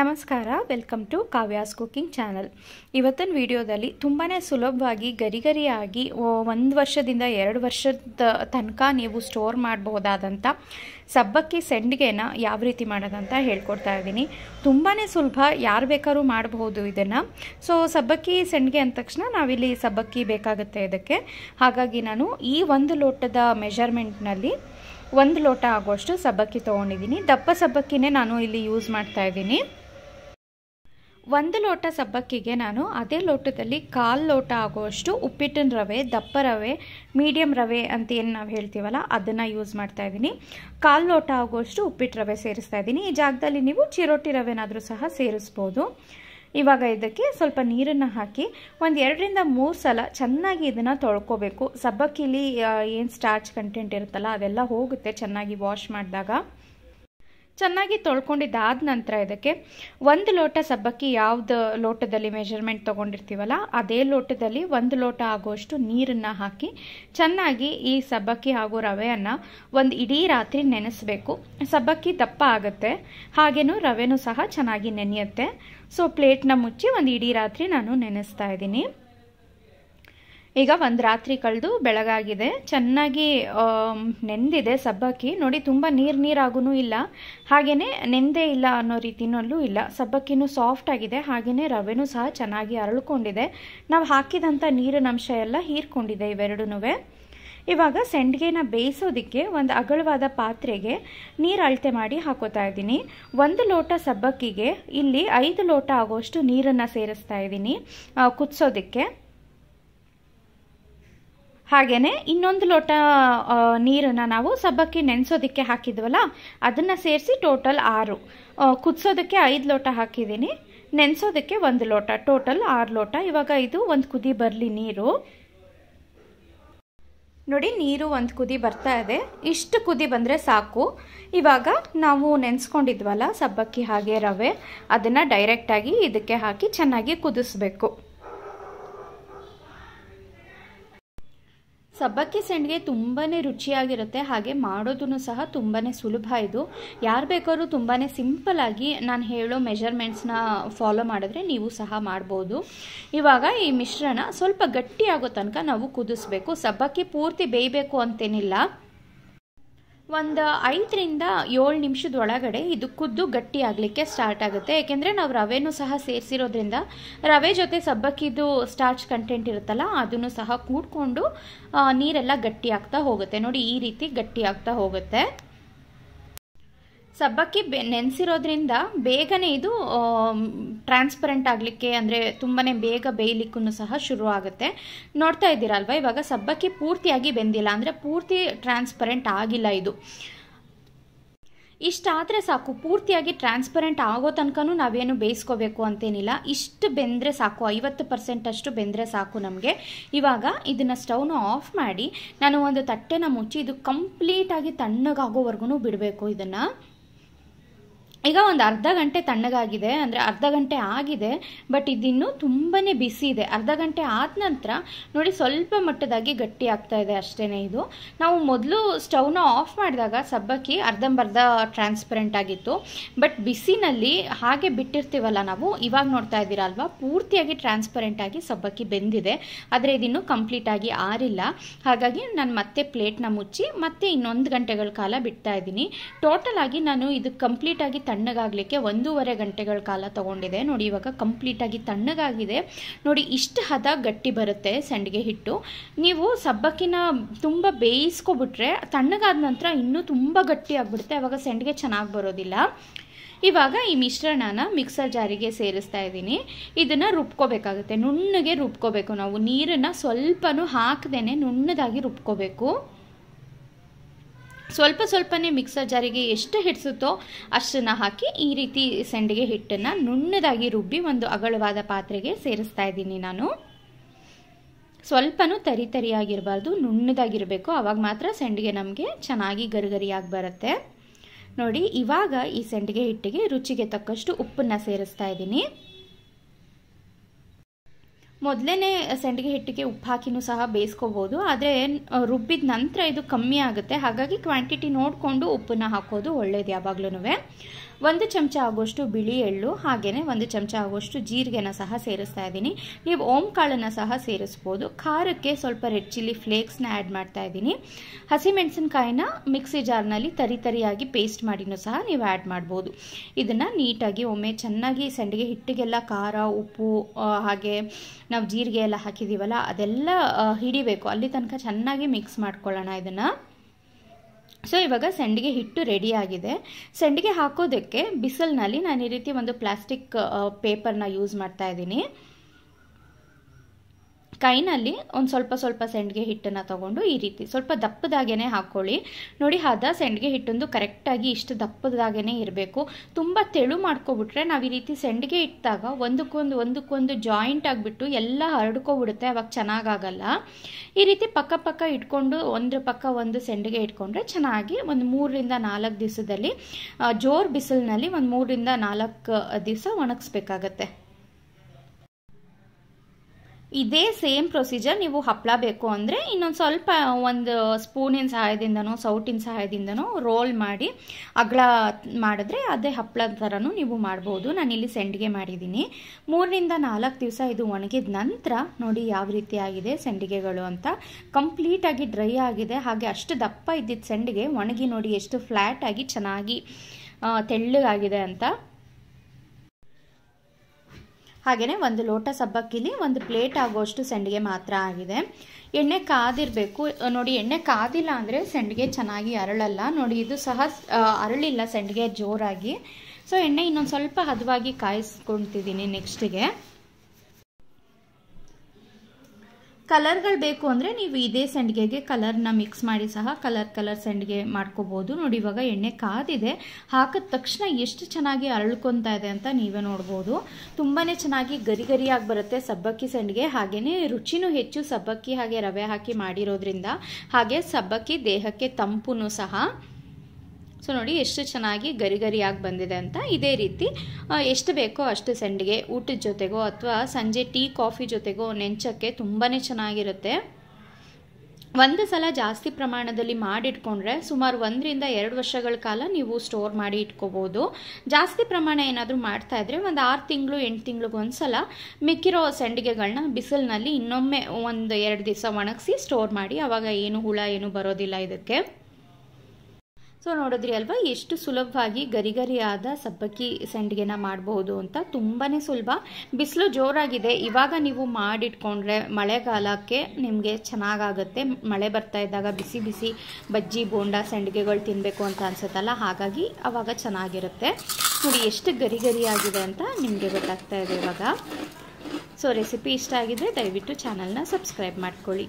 ನಮಸ್ಕಾರ welcome to Kavya's cooking channel ಇವತ್ತಿನ ವಿಡಿಯೋದಲ್ಲಿ ತುಂಬಾ ಸುಲಭವಾಗಿ ಗರಿಗರಿಯಾಗಿ ಒಂದು ವರ್ಷದಿಂದ ಎರಡು ವರ್ಷದ ತನಕ ನೀವು ಸ್ಟೋರ್ ಮಾಡಬಹುದಾದಂಥ ಸಬ್ಬಕ್ಕಿ ಸೆಂಡಿಗೆನ ಯಾವ ರೀತಿ ಮಾಡೋದಂತ ಹೇಳ್ಕೊಡ್ತಾ ಇದ್ದೀನಿ ತುಂಬಾ ಸುಲಭ ಯಾರು ಬೇಕಾದ್ರೂ ಮಾಡಬಹುದು ಇದನ್ನು ಸೊ ಸಬ್ಬಕ್ಕಿ ಸೆಂಡಿಗೆ ಅಂದ ತಕ್ಷಣ ನಾವಿಲ್ಲಿ ಸಬ್ಬಕ್ಕಿ ಬೇಕಾಗುತ್ತೆ ಇದಕ್ಕೆ ಹಾಗಾಗಿ ನಾನು ಈ ಒಂದು ಲೋಟದ ಮೆಜರ್ಮೆಂಟ್ನಲ್ಲಿ ಒಂದು ಲೋಟ ಆಗುವಷ್ಟು ಸಬ್ಬಕ್ಕಿ ತೊಗೊಂಡಿದ್ದೀನಿ ದಪ್ಪ ಸಬ್ಬಕ್ಕಿನೇ ನಾನು ಇಲ್ಲಿ ಯೂಸ್ ಮಾಡ್ತಾ ಇದ್ದೀನಿ ಒಂದು ಲೋಟ ಸಬ್ಬಕ್ಕಿಗೆ ನಾನು ಅದೇ ಲೋಟದಲ್ಲಿ ಕಾಲು ಲೋಟ ಆಗುವಷ್ಟು ಉಪ್ಪಿಟ್ಟಿನ ರವೆ ದಪ್ಪ ರವೆ ಮೀಡಿಯಂ ರವೆ ಅಂತ ಏನು ನಾವು ಹೇಳ್ತೀವಲ್ಲ ಅದನ್ನು ಯೂಸ್ ಮಾಡ್ತಾ ಇದ್ದೀನಿ ಕಾಲು ಲೋಟ ಆಗುವಷ್ಟು ಉಪ್ಪಿಟ್ಟು ರವೆ ಸೇರಿಸ್ತಾ ಇದ್ದೀನಿ ಈ ಜಾಗದಲ್ಲಿ ನೀವು ಚಿರೋಟಿ ರವೆನಾದರೂ ಸಹ ಸೇರಿಸ್ಬೋದು ಇವಾಗ ಇದಕ್ಕೆ ಸ್ವಲ್ಪ ನೀರನ್ನು ಹಾಕಿ ಒಂದು ಎರಡರಿಂದ ಮೂರು ಸಲ ಚೆನ್ನಾಗಿ ಇದನ್ನು ತೊಳ್ಕೋಬೇಕು ಸಬ್ಬಕ್ಕಿಲಿ ಏನು ಸ್ಟಾರ್ಚ್ ಕಂಟೆಂಟ್ ಇರುತ್ತಲ್ಲ ಅವೆಲ್ಲ ಹೋಗುತ್ತೆ ಚೆನ್ನಾಗಿ ವಾಶ್ ಮಾಡಿದಾಗ ಚೆನ್ನಾಗಿ ತೊಳ್ಕೊಂಡಿದ್ದಾದ ನಂತರ ಇದಕ್ಕೆ ಒಂದು ಲೋಟ ಸಬ್ಬಕ್ಕಿ ಯಾವ್ದು ಲೋಟದಲ್ಲಿ ಮೆಜರ್ಮೆಂಟ್ ತಗೊಂಡಿರ್ತೀವಲ್ಲ ಅದೇ ಲೋಟದಲ್ಲಿ ಒಂದು ಲೋಟ ಆಗುವಷ್ಟು ನೀರನ್ನು ಹಾಕಿ ಚೆನ್ನಾಗಿ ಈ ಸಬ್ಬಕ್ಕಿ ಹಾಗೂ ರವೆಯನ್ನು ಒಂದು ಇಡೀ ರಾತ್ರಿ ನೆನೆಸಬೇಕು ಸಬ್ಬಕ್ಕಿ ದಪ್ಪ ಆಗುತ್ತೆ ಹಾಗೇನೂ ರವೆನೂ ಸಹ ಚೆನ್ನಾಗಿ ನೆನೆಯುತ್ತೆ ಸೊ ಪ್ಲೇಟ್ನ ಮುಚ್ಚಿ ಒಂದು ಇಡೀ ರಾತ್ರಿ ನಾನು ನೆನೆಸ್ತಾ ಇದ್ದೀನಿ ಈಗ ಒಂದು ರಾತ್ರಿ ಕಳೆದು ಬೆಳಗಾಗಿದೆ ಚೆನ್ನಾಗಿ ನೆಂದಿದೆ ಸಬ್ಬಕ್ಕಿ ನೋಡಿ ತುಂಬ ನೀರು ನೀರಾಗೂ ಇಲ್ಲ ಹಾಗೆಯೇ ನೆಂದೇ ಇಲ್ಲ ಅನ್ನೋ ರೀತಿನಲ್ಲೂ ಇಲ್ಲ ಸಬ್ಬಕ್ಕಿನೂ ಸಾಫ್ಟ್ ಆಗಿದೆ ಹಾಗೆಯೇ ರವೆನೂ ಸಹ ಚೆನ್ನಾಗಿ ಅರಳ್ಕೊಂಡಿದೆ ನಾವು ಹಾಕಿದಂಥ ನೀರಿನ ಅಂಶ ಎಲ್ಲ ಹೀರ್ಕೊಂಡಿದೆ ಇವೆರಡೂ ಇವಾಗ ಸೆಂಡ್ಗೆನ ಬೇಯಿಸೋದಕ್ಕೆ ಒಂದು ಅಗಲವಾದ ಪಾತ್ರೆಗೆ ನೀರು ಅಳತೆ ಮಾಡಿ ಹಾಕೋತಾ ಇದ್ದೀನಿ ಒಂದು ಲೋಟ ಸಬ್ಬಕ್ಕಿಗೆ ಇಲ್ಲಿ ಐದು ಲೋಟ ಆಗೋಷ್ಟು ನೀರನ್ನು ಸೇರಿಸ್ತಾ ಇದ್ದೀನಿ ಕುದಿಸೋದಕ್ಕೆ ಹಾಗೇನೆ ಇನ್ನೊಂದು ಲೋಟ ನೀರನ್ನು ನಾವು ಸಬ್ಬಕ್ಕಿ ನೆನೆಸೋದಕ್ಕೆ ಹಾಕಿದ್ವಲ್ಲ ಅದನ್ನು ಸೇರಿಸಿ ಟೋಟಲ್ ಆರು ಕುದಿಸೋದಕ್ಕೆ ಐದು ಲೋಟ ಹಾಕಿದ್ದೀನಿ ನೆನೆಸೋದಕ್ಕೆ ಒಂದು ಲೋಟ ಟೋಟಲ್ ಆರು ಲೋಟ ಇವಾಗ ಇದು ಒಂದು ಕುದಿ ಬರಲಿ ನೀರು ನೋಡಿ ನೀರು ಒಂದು ಕುದಿ ಬರ್ತಾ ಇದೆ ಇಷ್ಟು ಕುದಿ ಬಂದರೆ ಸಾಕು ಇವಾಗ ನಾವು ನೆನೆಸ್ಕೊಂಡಿದ್ವಲ್ಲ ಸಬ್ಬಕ್ಕಿ ಹಾಗೆ ರವೆ ಅದನ್ನು ಡೈರೆಕ್ಟಾಗಿ ಇದಕ್ಕೆ ಹಾಕಿ ಚೆನ್ನಾಗಿ ಕುದಿಸ್ಬೇಕು ಸಬ್ಬಕ್ಕಿ ಸೆಂಡ್ಗೆ ತುಂಬಾ ರುಚಿಯಾಗಿರುತ್ತೆ ಹಾಗೆ ಮಾಡೋದನ್ನು ಸಹ ತುಂಬಾ ಸುಲಭ ಇದು ಯಾರು ಬೇಕಾದ್ರೂ ತುಂಬಾ ಆಗಿ ನಾನು ಹೇಳೋ ಮೆಜರ್ಮೆಂಟ್ಸ್ನ ಫಾಲೋ ಮಾಡಿದ್ರೆ ನೀವು ಸಹ ಮಾಡ್ಬೋದು ಇವಾಗ ಈ ಮಿಶ್ರಣ ಸ್ವಲ್ಪ ಗಟ್ಟಿಯಾಗೋ ತನಕ ನಾವು ಕುದಿಸ್ಬೇಕು ಸಬ್ಬಕ್ಕಿ ಪೂರ್ತಿ ಬೇಯಬೇಕು ಅಂತೇನಿಲ್ಲ ಒಂದು ಐದರಿಂದ ಏಳು ನಿಮಿಷದ ಒಳಗಡೆ ಇದು ಕುದ್ದು ಗಟ್ಟಿ ಆಗಲಿಕ್ಕೆ ಸ್ಟಾರ್ಟ್ ಆಗುತ್ತೆ ಏಕೆಂದರೆ ನಾವು ರವೆನೂ ಸಹ ಸೇರಿಸಿರೋದ್ರಿಂದ ರವೆ ಜೊತೆ ಸಬ್ಬಕ್ಕಿದು ಸ್ಟಾರ್ಚ್ ಕಂಟೆಂಟ್ ಇರುತ್ತಲ್ಲ ಅದನ್ನು ಸಹ ಕೂಡ್ಕೊಂಡು ನೀರೆಲ್ಲ ಗಟ್ಟಿ ಆಗ್ತಾ ಹೋಗುತ್ತೆ ನೋಡಿ ಈ ರೀತಿ ಗಟ್ಟಿ ಆಗ್ತಾ ಹೋಗುತ್ತೆ ಸಬ್ಬಕ್ಕಿ ಬೆ ನೆನೆಸಿರೋದ್ರಿಂದ ಬೇಗನೆ ಇದು ಟ್ರಾನ್ಸ್ಪರೆಂಟ್ ಆಗಲಿಕ್ಕೆ ಅಂದರೆ ತುಂಬಾ ಬೇಗ ಬೇಯಲಿಕ್ಕೂ ಸಹ ಶುರು ಆಗುತ್ತೆ ನೋಡ್ತಾ ಇದ್ದೀರಲ್ವ ಇವಾಗ ಸಬ್ಬಕ್ಕಿ ಪೂರ್ತಿಯಾಗಿ ಬೆಂದಿಲ್ಲ ಅಂದರೆ ಪೂರ್ತಿ ಟ್ರಾನ್ಸ್ಪರೆಂಟ್ ಆಗಿಲ್ಲ ಇದು ಇಷ್ಟಾದರೆ ಸಾಕು ಪೂರ್ತಿಯಾಗಿ ಟ್ರಾನ್ಸ್ಪರೆಂಟ್ ಆಗೋ ತನಕನೂ ನಾವೇನು ಬೇಯಿಸ್ಕೋಬೇಕು ಅಂತೇನಿಲ್ಲ ಇಷ್ಟು ಬೆಂದರೆ ಸಾಕು ಐವತ್ತು ಪರ್ಸೆಂಟಷ್ಟು ಬೆಂದರೆ ಸಾಕು ನಮಗೆ ಇವಾಗ ಇದನ್ನು ಸ್ಟವ್ನ ಆಫ್ ಮಾಡಿ ನಾನು ಒಂದು ತಟ್ಟೆನ ಮುಚ್ಚಿ ಇದು ಕಂಪ್ಲೀಟಾಗಿ ತಣ್ಣಗಾಗೋವರೆಗೂ ಬಿಡಬೇಕು ಇದನ್ನು ಈಗ ಒಂದು ಅರ್ಧ ಗಂಟೆ ತಣ್ಣಗಾಗಿದೆ ಅಂದರೆ ಅರ್ಧ ಗಂಟೆ ಆಗಿದೆ ಬಟ್ ಇದಿನ್ನೂ ತುಂಬಾ ಬಿಸಿ ಇದೆ ಅರ್ಧ ಗಂಟೆ ಆದ ನಂತರ ನೋಡಿ ಸ್ವಲ್ಪ ಮಟ್ಟದಾಗಿ ಗಟ್ಟಿ ಆಗ್ತಾ ಇದೆ ಅಷ್ಟೇ ಇದು ನಾವು ಮೊದಲು ಸ್ಟವ್ನ ಆಫ್ ಮಾಡಿದಾಗ ಸಬ್ಬಕ್ಕಿ ಅರ್ಧಂಬರ್ಧ ಟ್ರಾನ್ಸ್ಪರೆಂಟ್ ಆಗಿತ್ತು ಬಟ್ ಬಿಸಿನಲ್ಲಿ ಹಾಗೆ ಬಿಟ್ಟಿರ್ತೀವಲ್ಲ ನಾವು ಇವಾಗ ನೋಡ್ತಾ ಇದ್ದೀರಾ ಅಲ್ವಾ ಪೂರ್ತಿಯಾಗಿ ಟ್ರಾನ್ಸ್ಪರೆಂಟ್ ಆಗಿ ಸಬ್ಬಕ್ಕಿ ಬೆಂದಿದೆ ಆದರೆ ಇದಿನ್ನೂ ಆಗಿ ಆರಿಲ್ಲ ಹಾಗಾಗಿ ನಾನು ಮತ್ತೆ ಪ್ಲೇಟ್ನ ಮುಚ್ಚಿ ಮತ್ತೆ ಇನ್ನೊಂದು ಗಂಟೆಗಳ ಕಾಲ ಬಿಡ್ತಾ ಇದ್ದೀನಿ ಟೋಟಲ್ ಆಗಿ ನಾನು ಇದು ಕಂಪ್ಲೀಟಾಗಿ ತಣ್ಣ ತಣ್ಣಗಾಗಲಿಕ್ಕೆ ಒಂದೂವರೆ ಗಂಟೆಗಳ ಕಾಲ ತೊಗೊಂಡಿದೆ ನೋಡಿ ಇವಾಗ ಕಂಪ್ಲೀಟಾಗಿ ತಣ್ಣಗಾಗಿದೆ ನೋಡಿ ಇಷ್ಟು ಹದ ಗಟ್ಟಿ ಬರುತ್ತೆ ಸಂಡಿಗೆ ಹಿಟ್ಟು ನೀವು ಸಬ್ಬಕ್ಕಿನ ತುಂಬ ಬೇಯಿಸ್ಕೊಬಿಟ್ರೆ ತಣ್ಣಗಾದ ನಂತರ ಇನ್ನೂ ತುಂಬ ಗಟ್ಟಿ ಆಗಿಬಿಡುತ್ತೆ ಆವಾಗ ಸಂಡಿಗೆ ಚೆನ್ನಾಗಿ ಬರೋದಿಲ್ಲ ಇವಾಗ ಈ ಮಿಶ್ರಣನ ಮಿಕ್ಸರ್ ಜಾರಿಗೆ ಸೇರಿಸ್ತಾ ಇದ್ದೀನಿ ಇದನ್ನು ರುಬ್ಕೋಬೇಕಾಗುತ್ತೆ ನುಣ್ಣಗೆ ರುಬ್ಕೋಬೇಕು ನಾವು ನೀರನ್ನು ಸ್ವಲ್ಪನೂ ಹಾಕ್ದೇ ನುಣ್ಣದಾಗಿ ರುಬ್ಕೋಬೇಕು ಸ್ವಲ್ಪ ಸ್ವಲ್ಪನೇ ಮಿಕ್ಸರ್ ಜಾರಿಗೆ ಎಷ್ಟು ಹಿಡಿಸುತ್ತೋ ಅಷ್ಟನ್ನು ಹಾಕಿ ಈ ರೀತಿ ಸೆಂಡಿಗೆ ಹಿಟ್ಟನ್ನು ನುಣ್ಣದಾಗಿ ರುಬ್ಬಿ ಒಂದು ಅಗಲವಾದ ಪಾತ್ರೆಗೆ ಸೇರಿಸ್ತಾ ಇದ್ದೀನಿ ನಾನು ಸ್ವಲ್ಪನೂ ತರಿ ತರಿಯಾಗಿರಬಾರ್ದು ನುಣ್ಣದಾಗಿರಬೇಕು ಅವಾಗ ಮಾತ್ರ ಸೆಂಡಿಗೆ ನಮಗೆ ಚೆನ್ನಾಗಿ ಗರಿಗರಿಯಾಗಿ ಬರುತ್ತೆ ನೋಡಿ ಇವಾಗ ಈ ಸೆಂಡಿಗೆ ಹಿಟ್ಟಿಗೆ ರುಚಿಗೆ ತಕ್ಕಷ್ಟು ಉಪ್ಪನ್ನು ಸೇರಿಸ್ತಾ ಇದ್ದೀನಿ ಮೊದಲೇ ಸೆಂಡಿಗೆ ಹಿಟ್ಟಿಗೆ ಉಪ್ಪು ಹಾಕಿನೂ ಸಹ ಬೇಯಿಸ್ಕೋಬೋದು ಆದರೆ ರುಬ್ಬಿದ ನಂತರ ಇದು ಕಮ್ಮಿ ಆಗುತ್ತೆ ಹಾಗಾಗಿ ಕ್ವಾಂಟಿಟಿ ನೋಡಿಕೊಂಡು ಉಪ್ಪನ್ನು ಹಾಕೋದು ಒಳ್ಳೇದು ಯಾವಾಗ್ಲೂ ಒಂದು ಚಮಚ ಆಗುವಷ್ಟು ಬಿಳಿ ಎಳ್ಳು ಹಾಗೆಯೇ ಒಂದು ಚಮಚ ಆಗುವಷ್ಟು ಜೀರಿಗೆನ ಸಹ ಸೇರಿಸ್ತಾ ಇದ್ದೀನಿ ನೀವು ಓಂ ಕಾಳನ್ನು ಸಹ ಸೇರಿಸ್ಬೋದು ಖಾರಕ್ಕೆ ಸ್ವಲ್ಪ ರೆಡ್ ಚಿಲ್ಲಿ ಫ್ಲೇಕ್ಸ್ನ ಆ್ಯಡ್ ಮಾಡ್ತಾ ಇದ್ದೀನಿ ಹಸಿಮೆಣಸಿನ್ಕಾಯಿನ ಮಿಕ್ಸಿ ಜಾರ್ನಲ್ಲಿ ತರಿ ತರಿಯಾಗಿ ಪೇಸ್ಟ್ ಮಾಡಿನೂ ಸಹ ನೀವು ಆ್ಯಡ್ ಮಾಡ್ಬೋದು ಇದನ್ನು ನೀಟಾಗಿ ಒಮ್ಮೆ ಚೆನ್ನಾಗಿ ಸಂಡಿಗೆ ಹಿಟ್ಟಿಗೆಲ್ಲ ಖಾರ ಉಪ್ಪು ಹಾಗೆ ನಾವು ಜೀರಿಗೆ ಎಲ್ಲ ಹಾಕಿದ್ದೀವಲ್ಲ ಅದೆಲ್ಲ ಹಿಡಿಬೇಕು ಅಲ್ಲಿ ತನಕ ಚೆನ್ನಾಗಿ ಮಿಕ್ಸ್ ಮಾಡ್ಕೊಳ್ಳೋಣ ಇದನ್ನು ಸೊ ಇವಾಗ ಸಂಡಿಗೆ ಹಿಟ್ಟು ರೆಡಿಯಾಗಿದೆ ಸಂಡಿಗೆ ಹಾಕೋದಕ್ಕೆ ಬಿಸಿಲಿನಲ್ಲಿ ನಾನು ಈ ರೀತಿ ಒಂದು ಪ್ಲಾಸ್ಟಿಕ್ ಪೇಪರ್ನ ಯೂಸ್ ಮಾಡ್ತಾ ಇದ್ದೀನಿ ಕೈನಲ್ಲಿ ಒಂದು ಸ್ವಲ್ಪ ಸ್ವಲ್ಪ ಸೆಂಡ್ಗೆ ಹಿಟ್ಟನ್ನು ತಗೊಂಡು ಈ ರೀತಿ ಸ್ವಲ್ಪ ದಪ್ಪದಾಗೇ ಹಾಕ್ಕೊಳ್ಳಿ ನೋಡಿ ಹದ ಸೆಂಡ್ಗೆ ಹಿಟ್ಟೊಂದು ಕರೆಕ್ಟಾಗಿ ಇಷ್ಟು ದಪ್ಪದಾಗೇ ಇರಬೇಕು ತುಂಬ ತೆಳು ಮಾಡ್ಕೊಬಿಟ್ರೆ ನಾವು ಈ ರೀತಿ ಸೆಂಡ್ಗೆ ಇಟ್ಟಾಗ ಒಂದಕ್ಕೊಂದು ಒಂದಕ್ಕೊಂದು ಜಾಯಿಂಟ್ ಆಗಿಬಿಟ್ಟು ಎಲ್ಲ ಹರಡ್ಕೊಬಿಡುತ್ತೆ ಅವಾಗ ಚೆನ್ನಾಗಾಗಲ್ಲ ಈ ರೀತಿ ಪಕ್ಕ ಪಕ್ಕ ಇಟ್ಕೊಂಡು ಒಂದ್ರ ಪಕ್ಕ ಒಂದು ಸೆಂಡ್ಗೆ ಇಟ್ಕೊಂಡ್ರೆ ಚೆನ್ನಾಗಿ ಒಂದು ಮೂರರಿಂದ ನಾಲ್ಕು ದಿವಸದಲ್ಲಿ ಜೋರು ಬಿಸಿಲಿನಲ್ಲಿ ಒಂದು ಮೂರರಿಂದ ನಾಲ್ಕು ದಿವಸ ಒಣಗಿಸ್ಬೇಕಾಗತ್ತೆ ಇದೇ ಸೇಮ್ ಪ್ರೊಸೀಜರ್ ನೀವು ಹಪ್ಪಳ ಬೇಕು ಅಂದರೆ ಇನ್ನೊಂದು ಸ್ವಲ್ಪ ಒಂದು ಸ್ಪೂನಿನ ಸಹಾಯದಿಂದನೋ ಸೌಟಿನ ಸಹಾಯದಿಂದನೋ ರೋಲ್ ಮಾಡಿ ಅಗಳ ಮಾಡಿದ್ರೆ ಅದೇ ಹಪ್ಪಳದ ಥರನೂ ನೀವು ಮಾಡ್ಬೋದು ನಾನಿಲ್ಲಿ ಸೆಂಡಿಗೆ ಮಾಡಿದ್ದೀನಿ ಮೂರರಿಂದ ನಾಲ್ಕು ದಿವಸ ಇದು ಒಣಗಿದ ನಂತರ ನೋಡಿ ಯಾವ ರೀತಿ ಆಗಿದೆ ಸೆಂಡಿಗೆಗಳು ಅಂತ ಕಂಪ್ಲೀಟಾಗಿ ಡ್ರೈ ಆಗಿದೆ ಹಾಗೆ ಅಷ್ಟು ದಪ್ಪ ಇದ್ದಿದ್ದ ಸೆಂಡಿಗೆ ಒಣಗಿ ನೋಡಿ ಎಷ್ಟು ಫ್ಲ್ಯಾಟಾಗಿ ಚೆನ್ನಾಗಿ ತೆಳ್ಳಗಾಗಿದೆ ಅಂತ ಹಾಗೆಯೇ ಒಂದು ಲೋಟ ಸಬ್ಬಕ್ಕಿಲಿ ಒಂದು ಪ್ಲೇಟ್ ಆಗುವಷ್ಟು ಸೆಂಡಿಗೆ ಮಾತ್ರ ಆಗಿದೆ ಎಣ್ಣೆ ಕಾದಿರಬೇಕು ನೋಡಿ ಎಣ್ಣೆ ಕಾದಿಲ್ಲ ಅಂದರೆ ಸೆಂಡಿಗೆ ಚೆನ್ನಾಗಿ ಅರಳಲ್ಲ ನೋಡಿ ಇದು ಸಹ ಅರಳಿಲ್ಲ ಸೆಂಡಿಗೆ ಜೋರಾಗಿ ಸೊ ಎಣ್ಣೆ ಇನ್ನೊಂದು ಸ್ವಲ್ಪ ಹದವಾಗಿ ಕಾಯಿಸ್ಕೊಳ್ತಿದ್ದೀನಿ ನೆಕ್ಸ್ಟಿಗೆ ಕಲರ್ಗಳು ಬೇಕು ಅಂದರೆ ನೀವು ಇದೇ ಸಂಡಿಗೆಗೆ ಕಲರ್ನ ಮಿಕ್ಸ್ ಮಾಡಿ ಸಹ ಕಲರ್ ಕಲರ್ ಸಂಡಿಗೆ ಮಾಡ್ಕೋಬೋದು ನೋಡಿ ಇವಾಗ ಎಣ್ಣೆ ಕಾದಿದೆ ಹಾಕಿದ ತಕ್ಷಣ ಎಷ್ಟು ಚೆನ್ನಾಗಿ ಅರಳ್ಕೊತಾ ಇದೆ ಅಂತ ನೀವೇ ನೋಡ್ಬೋದು ತುಂಬಾ ಚೆನ್ನಾಗಿ ಗರಿ ಗರಿಯಾಗಿ ಬರುತ್ತೆ ಸಬ್ಬಕ್ಕಿ ಸಂಡಿಗೆ ಹಾಗೆಯೇ ರುಚಿನೂ ಹೆಚ್ಚು ಸಬ್ಬಕ್ಕಿ ಹಾಗೆ ರವೆ ಹಾಕಿ ಮಾಡಿರೋದ್ರಿಂದ ಹಾಗೆ ಸಬ್ಬಕ್ಕಿ ದೇಹಕ್ಕೆ ತಂಪು ಸಹ ಸೊ ನೋಡಿ ಎಷ್ಟು ಚೆನ್ನಾಗಿ ಗರಿ ಗರಿಯಾಗಿ ಬಂದಿದೆ ಅಂತ ಇದೇ ರೀತಿ ಎಷ್ಟು ಬೇಕೋ ಅಷ್ಟು ಸಂಡಿಗೆ ಊಟದ ಜೊತೆಗೋ ಅಥವಾ ಸಂಜೆ ಟೀ ಕಾಫಿ ಜೊತೆಗೋ ನೆಂಚಕ್ಕೆ ತುಂಬಾ ಚೆನ್ನಾಗಿರುತ್ತೆ ಒಂದು ಸಲ ಜಾಸ್ತಿ ಪ್ರಮಾಣದಲ್ಲಿ ಮಾಡಿಟ್ಕೊಂಡ್ರೆ ಸುಮಾರು ಒಂದರಿಂದ ಎರಡು ವರ್ಷಗಳ ಕಾಲ ನೀವು ಸ್ಟೋರ್ ಮಾಡಿ ಇಟ್ಕೋಬೋದು ಜಾಸ್ತಿ ಪ್ರಮಾಣ ಏನಾದರೂ ಮಾಡ್ತಾ ಇದ್ದರೆ ಒಂದು ಆರು ತಿಂಗಳು ಎಂಟು ತಿಂಗ್ಳಿಗೆ ಒಂದು ಸಲ ಮಿಕ್ಕಿರೋ ಸೆಂಡಿಗೆಗಳನ್ನ ಬಿಸಿಲಿನಲ್ಲಿ ಇನ್ನೊಮ್ಮೆ ಒಂದು ಎರಡು ದಿವಸ ಒಣಗಿಸಿ ಸ್ಟೋರ್ ಮಾಡಿ ಆವಾಗ ಏನು ಹುಳ ಏನು ಬರೋದಿಲ್ಲ ಇದಕ್ಕೆ ಸೊ ನೋಡಿದ್ರಿ ಅಲ್ವಾ ಎಷ್ಟು ಸುಲಭವಾಗಿ ಗರಿಗರಿಯಾದ ಸಬ್ಬಕ್ಕಿ ಸಂಡಿಗೆನ ಮಾಡಬಹುದು ಅಂತ ತುಂಬಾ ಸುಲಭ ಬಿಸಿಲು ಜೋರಾಗಿದೆ ಇವಾಗ ನೀವು ಮಾಡಿಟ್ಕೊಂಡ್ರೆ ಮಳೆಗಾಲಕ್ಕೆ ನಿಮಗೆ ಚೆನ್ನಾಗಾಗುತ್ತೆ ಮಳೆ ಬರ್ತಾ ಇದ್ದಾಗ ಬಿಸಿ ಬಿಸಿ ಬಜ್ಜಿ ಬೋಂಡ ಸಂಡಿಗೆಗಳು ತಿನ್ನಬೇಕು ಅಂತ ಅನ್ಸುತ್ತಲ್ಲ ಹಾಗಾಗಿ ಅವಾಗ ಚೆನ್ನಾಗಿರುತ್ತೆ ನೋಡಿ ಎಷ್ಟು ಗರಿ ಗರಿಯಾಗಿದೆ ಅಂತ ನಿಮಗೆ ಗೊತ್ತಾಗ್ತಾ ಇದೆ ಇವಾಗ ಸೊ ರೆಸಿಪಿ ಇಷ್ಟ ಆಗಿದ್ರೆ ದಯವಿಟ್ಟು ಚಾನಲ್ನ ಸಬ್ಸ್ಕ್ರೈಬ್ ಮಾಡ್ಕೊಳ್ಳಿ